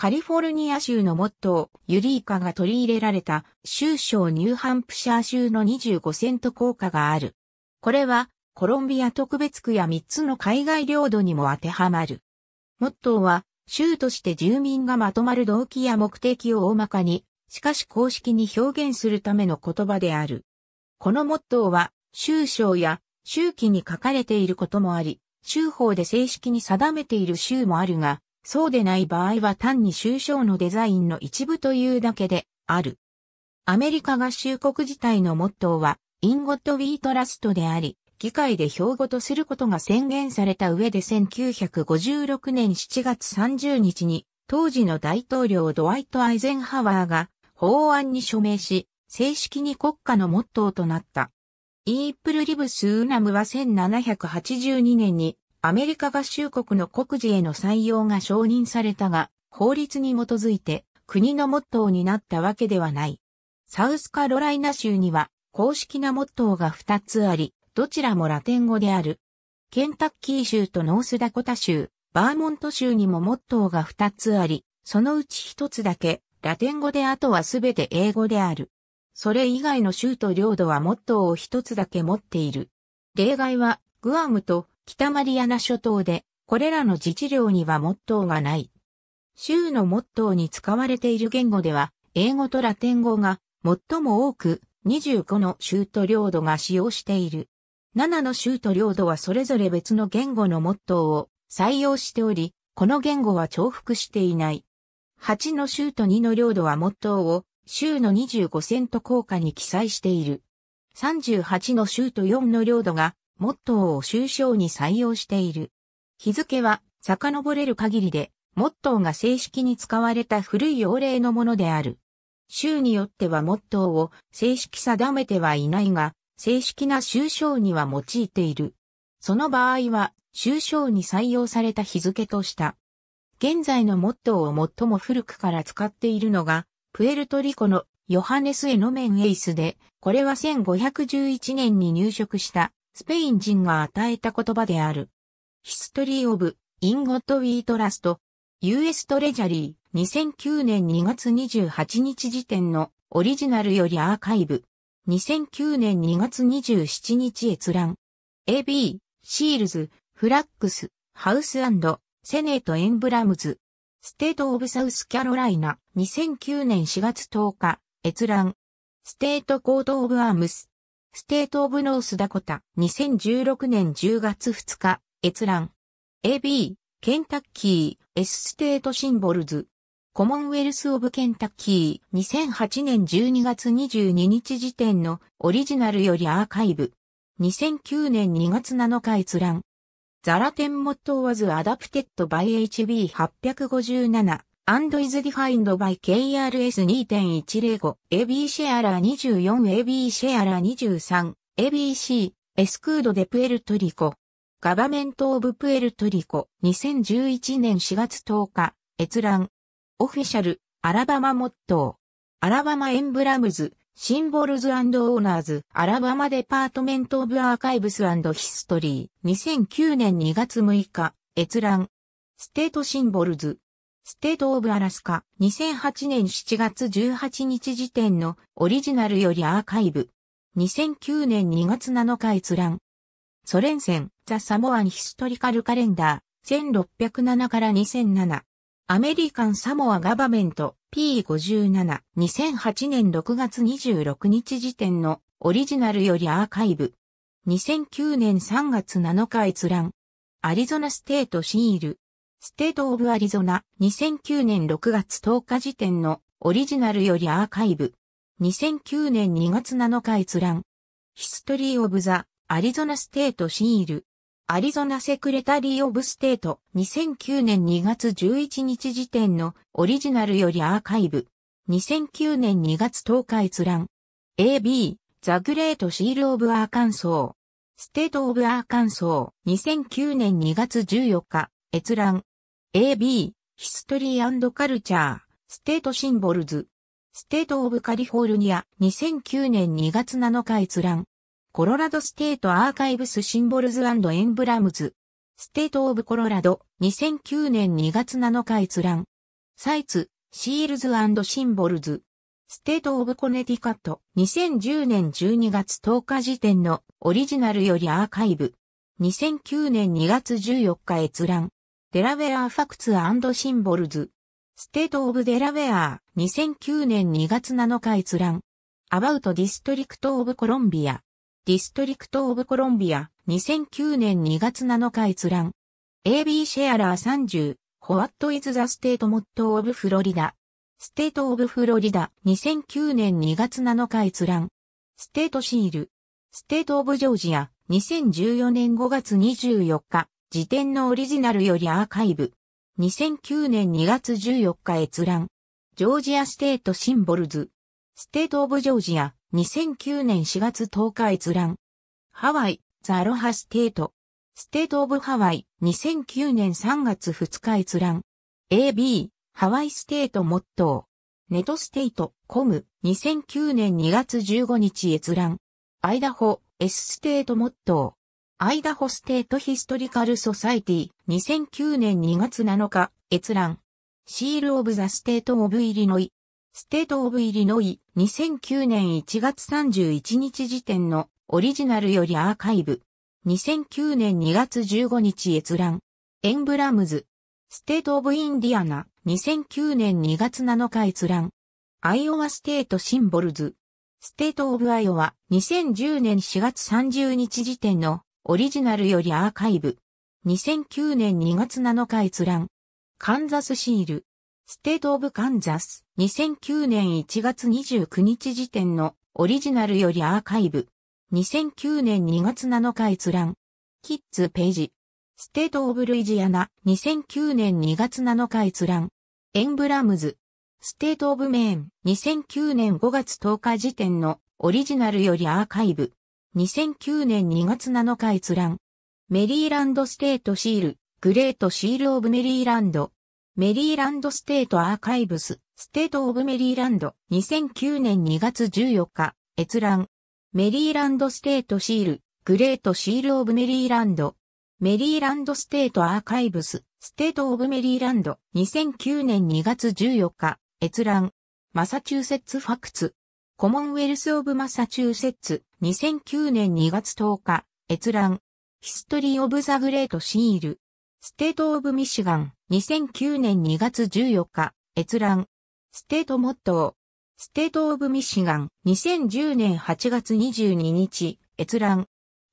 カリフォルニア州のモットー、ユリーカが取り入れられた、州省ニューハンプシャー州の25セント効果がある。これは、コロンビア特別区や3つの海外領土にも当てはまる。モットーは、州として住民がまとまる動機や目的を大まかに、しかし公式に表現するための言葉である。このモットーは、州省や州記に書かれていることもあり、州法で正式に定めている州もあるが、そうでない場合は単に抽象のデザインの一部というだけである。アメリカ合衆国自体のモットーは、インゴット・ウィート・ラストであり、議会で標語とすることが宣言された上で1956年7月30日に、当時の大統領ドワイト・アイゼンハワーが法案に署名し、正式に国家のモットーとなった。イープル・リブス・ウナムは1782年にアメリカ合衆国の国事への採用が承認されたが、法律に基づいて国のモットーになったわけではない。サウスカロライナ州には公式なモットーが2つあり、どちらもラテン語である。ケンタッキー州とノースダコタ州、バーモント州にもモットーが2つあり、そのうち1つだけラテン語であとはすべて英語である。それ以外の州と領土はモットーを1つだけ持っている。例外はグアムと北マリアナ諸島で、これらの自治領にはモットーがない。州のモットーに使われている言語では、英語とラテン語が最も多く25の州と領土が使用している。7の州と領土はそれぞれ別の言語のモットーを採用しており、この言語は重複していない。8の州と2の領土はモットーを州の25セント効果に記載している。38の州と4の領土がモットーを終章に採用している。日付は遡れる限りで、モットーが正式に使われた古い用例のものである。州によってはモットーを正式定めてはいないが、正式な州章には用いている。その場合は、州章に採用された日付とした。現在のモットーを最も古くから使っているのが、プエルトリコのヨハネス・エノメン・エイスで、これは1511年に入植したスペイン人が与えた言葉である。History of In g o ィ We Trust US トレジャリー2009年2月28日時点のオリジナルよりアーカイブ2009年2月27日閲覧 AB シールズフラックスハウスセネートエンブラムズステート・オブ・サウス・キャロライナ、2009年4月10日、閲覧。ステート・コート・オブ・アームス、ステート・オブ・ノース・ダコタ、2016年10月2日、閲覧。AB、ケンタッキー、S ステート・シンボルズ。コモンウェルス・オブ・ケンタッキー、2008年12月22日時点のオリジナルよりアーカイブ。2009年2月7日閲覧。ザラテンモットオワズアダプテッドバイ HB857 and is defined by KRS 2.105 AB シェアラー24 AB シェアラー23 ABC エスクードでプエルトリコガバメントオブプエルトリコ2011年4月10日閲覧オフィシャルアラバマモットーアラバマエンブラムズシンボルズオーナーズ、アラバマデパートメントオブアーカイブスヒストリー、2009年2月6日、閲覧。ステートシンボルズ、ステート・オブ・アラスカ、2008年7月18日時点のオリジナルよりアーカイブ。2009年2月7日閲覧。ソ連戦、ザ・サモアン・ヒストリカル・カレンダー、1607から2007。アメリカン・サモア・ガバメント、P57、2008年6月26日時点のオリジナルよりアーカイブ。2009年3月7日閲覧。アリゾナステートシール。ステート・オブ・アリゾナ、2009年6月10日時点のオリジナルよりアーカイブ。2009年2月7日閲覧。ヒストリー・オブ・ザ・アリゾナ・ステート・シール。アリゾナ・セクレタリー・オブ・ステート。2009年2月11日時点のオリジナルよりアーカイブ。2009年2月10日閲覧。AB、ザ・グレート・シール・オブ・アーカンソー。ステート・オブ・アーカンソー。2009年2月14日。閲覧。AB、ヒストリーカルチャー、ステートシンボルズ、ステートオブカリフォルニア、2009年2月7日閲覧、コロラドステートアーカイブスシンボルズエンブラムズ、ステートオブコロラド、2009年2月7日閲覧、サイツ、シールズシンボルズ、ステートオブコネティカット、2010年12月10日時点のオリジナルよりアーカイブ、2009年2月14日閲覧、デラウェアファクツシンボルズ。ステートオブデラウェア2009年2月7日閲覧。アバウト・ディストリクト・オブ・コロンビア。ディストリクト・オブ・コロンビア、2009年2月7日閲覧。AB シェアラー30、ホワット・イズ・ザ・ステート・モット・オブ・フロリダ。ステート・オブ・フロリダ、2009年2月7日閲覧。ステートシール。ステート・オブ・ジョージア、2014年5月24日。辞典のオリジナルよりアーカイブ。2009年2月14日閲覧。ジョージアステートシンボルズ。ステートオブジョージア。2009年4月10日閲覧。ハワイ、ザ・アロハステート。ステートオブハワイ。2009年3月2日閲覧。AB、ハワイステートモットー。ネトステート、コム。2009年2月15日閲覧。アイダホ、S ステートモットー。アイダホステートヒストリカルソサイティ2009年2月7日閲覧シールオブザステートオブイリノイステートオブイリノイ2009年1月31日時点のオリジナルよりアーカイブ2009年2月15日閲覧エンブラムズステートオブインディアナ2009年2月7日閲覧アイオワステートシンボルズステートオブアイオワ2010年4月30日時点のオリジナルよりアーカイブ。2009年2月7日閲覧。カンザスシール。ステートオブカンザス。2009年1月29日時点のオリジナルよりアーカイブ。2009年2月7日閲覧。キッズページ。ステートオブルイジアナ。2009年2月7日閲覧。エンブラムズ。ステートオブメーン。2009年5月10日時点のオリジナルよりアーカイブ。2009年2月7日閲覧。メリーランドステートシール、グレートシールオブメリーランド。メリーランドステートアーカイブス、ステートオブメリーランド。2009年2月14日、閲覧。メリーランドステートシール、グレートシールオブメリーランド。メリーランドステートアーカイブス、ステートオブメリーランド。2009年2月14日、閲覧。マサチューセッツファクツ。コモンウェルスオブマサチューセッツ。2009年2月10日、閲覧。ヒストリー・オブ・ザ・グレート・シール。ステート・オブ・ミシガン。2009年2月14日、閲覧。ステート・モットー。ステート・オブ・ミシガン。2010年8月22日、閲覧。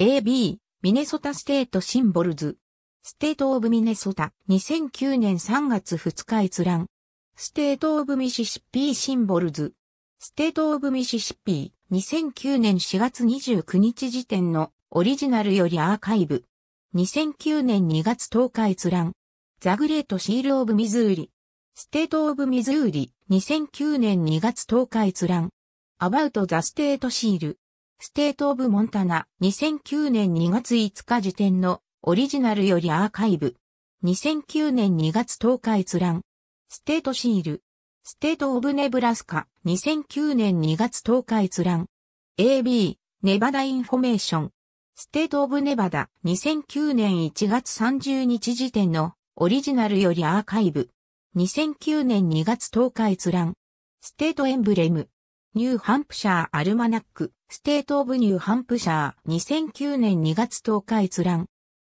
AB、ミネソタ・ステート・シンボルズ。ステート・オブ・ミネソタ。2009年3月2日閲覧。ステート・オブ・ミシシッピー・シンボルズ。ステート・オブ・ミシシッピー。2009年4月29日時点のオリジナルよりアーカイブ。2009年2月10日閲覧。ザグレートシールオブミズーリ。ステートオブミズーリ。2009年2月10日閲覧。アバウトザステートシール。ステートオブモンタナ。2009年2月5日時点のオリジナルよりアーカイブ。2009年2月10日閲覧。ステートシール。ステート・オブ・ネブラスカ、2009年2月10日閲覧。AB、ネバダ・インフォメーション。ステート・オブ・ネバダ、2009年1月30日時点のオリジナルよりアーカイブ。2009年2月10日閲覧。ステート・エンブレム。ニューハンプシャー・アルマナック、ステート・オブ・ニューハンプシャー、2009年2月10日閲覧。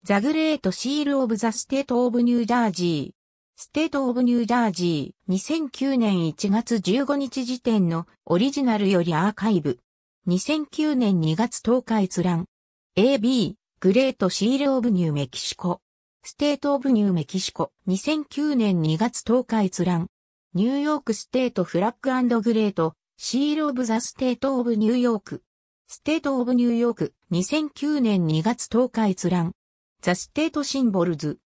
ザ・グレート・シール・オブ・ザ・ステート・オブ・ニュージャージステート・オブ・ニュージャージー、2009年1月15日時点のオリジナルよりアーカイブ。2009年2月10日閲覧。AB、グレート・シール・オブ・ニュー・メキシコ。ステート・オブ・ニュー・メキシコ。2009年2月10日閲覧。ニューヨーク・ステート・フラッググレート、シール・オブ・ザ・ステート・オブ・ニューヨーク。ステート・オブ・ニューヨーク。2009年2月10日閲覧。ザ・ステート・シンボルズ。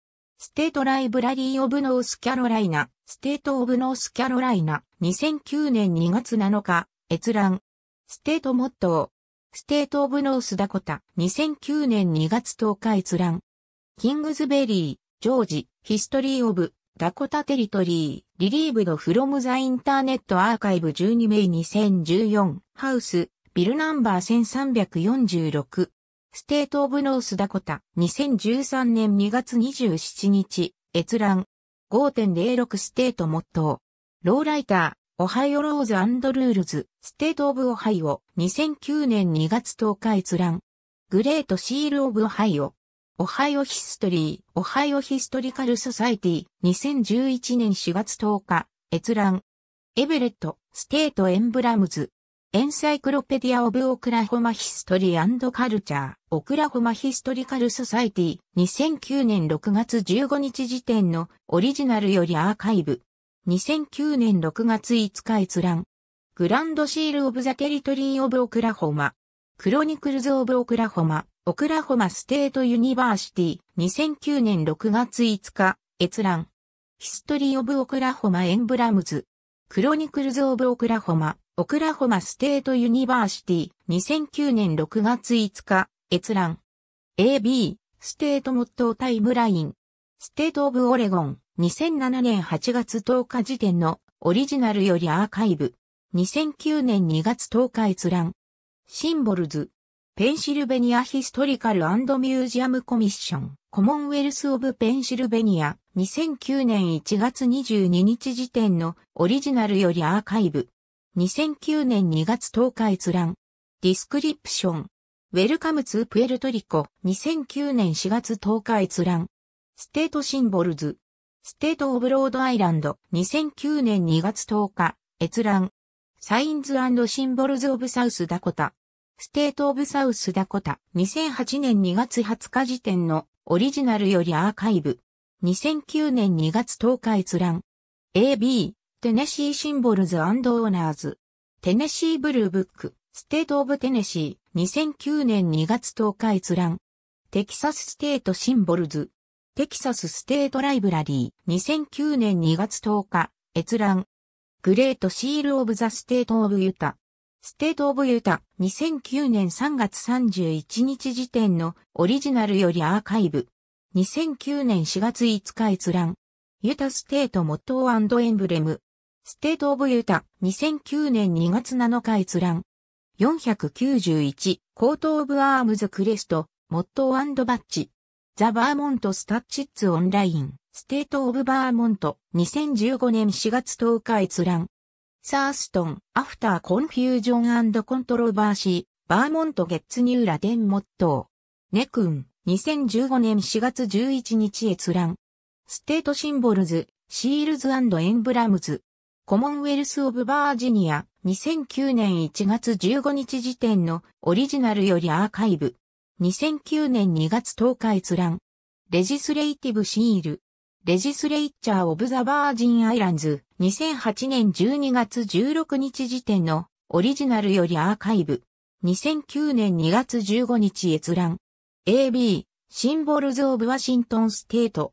ステートライブラリー・オブ・ノース・キャロライナ、ステート・オブ・ノース・キャロライナ、2009年2月7日、閲覧。ステート・モットー。ステート・オブ・ノース・ダコタ、2009年2月10日閲覧。キングズベリー、ジョージ、ヒストリー・オブ、ダコタ・テリトリー、リリーブド・フロム・ザ・インターネット・アーカイブ12名2014、ハウス、ビルナンバー1346。ステート・オブ・ノース・ダコタ、2013年2月27日、閲覧。5.06ステート・モットー。ローライター、オハイオ・ローズ・アンド・ルールズ、ステート・オブ・オハイオ、2009年2月10日閲覧。グレート・シール・オブ・オハイオ。オハイオ・ヒストリー、オハイオ・ヒストリカル・ソサイティ、2011年4月10日、閲覧。エベレット、ステート・エンブラムズ、エンサイクロペディア・オブ・オクラホマ・ヒストリーカルチャー、オクラホマ・ヒストリカル・ソサイティ、2009年6月15日時点のオリジナルよりアーカイブ、2009年6月5日閲覧、グランドシール・オブ・ザ・テリトリー・オブ・オクラホマ、クロニクルズ・オブ・オクラホマ、オクラホマ・ステート・ユニバーシティ、2009年6月5日、閲覧、ヒストリー・オブ・オクラホマ・エンブラムズ、クロニクルズ・オブ・オクラホマ、オクラホマステートユニバーシティ、2009年6月5日、閲覧。AB、ステートモットータイムライン。ステートオブオレゴン、2007年8月10日時点のオリジナルよりアーカイブ。2009年2月10日閲覧。シンボルズ。ペンシルベニアヒストリカルミュージアムコミッション。コモンウェルス・オブ・ペンシルベニア。2009年1月22日時点のオリジナルよりアーカイブ。2009年2月10日閲覧。ディスクリプション。ウェルカムツープエルトリコ。2009年4月10日閲覧。ステートシンボルズ。ステートオブロードアイランド。2009年2月10日。閲覧。サインズシンボルズオブサウスダコタ。ステートオブサウスダコタ。2008年2月20日時点のオリジナルよりアーカイブ。2009年2月10日閲覧。AB、テネシーシンボルズオーナーズ。テネシーブルーブック、ステートオブテネシー、2009年2月10日閲覧。テキサスステートシンボルズ。テキサスステートライブラリー、2009年2月10日、閲覧。グレートシールオブザステートオブユタ。ステートオブユタ、2009年3月31日時点のオリジナルよりアーカイブ。2009年4月5日閲覧。ユタステートモットーエンブレム。ステート・オブ・ユタ、2009年2月7日閲覧。491、コート・オブ・アームズ・クレスト、モットーバッチ。ザ・バーモント・スタッチッツ・オンライン、ステート・オブ・バーモント、2015年4月10日閲覧。サーストン、アフター・コンフュージョンコントロバーシー、バーモント・ゲッツ・ニューラ・デン・モットー。ネクン、2015年4月11日閲覧。ステート・シンボルズ、シールズエンブラムズ、コモンウェルス・オブ・バージニア、2009年1月15日時点のオリジナルよりアーカイブ。2009年2月10日閲覧。レジスレイティブシール。レジスレイチャー・オブ・ザ・バージン・アイランズ。2008年12月16日時点のオリジナルよりアーカイブ。2009年2月15日閲覧。AB、シンボルズ・オブ・ワシントン・ステート。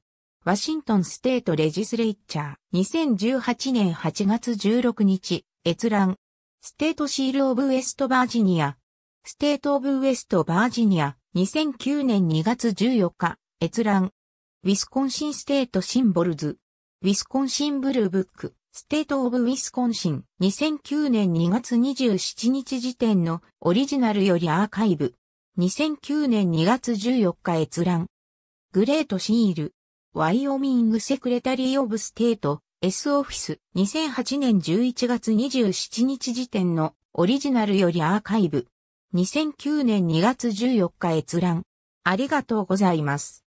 ワシントンステートレジスレイッチャー、2018年8月16日、閲覧、ステートシールオブウェストバージニア、ステートオブウェストバージニア、2009年2月14日、閲覧、ウィスコンシンステートシンボルズ、ウィスコンシンブルーブック、ステートオブウィスコンシン、2009年2月27日時点のオリジナルよりアーカイブ、2009年2月14日閲覧、グレートシール、ワイオミングセクレタリー・オブ・ステート、S オフィス、2008年11月27日時点のオリジナルよりアーカイブ。2009年2月14日閲覧。ありがとうございます。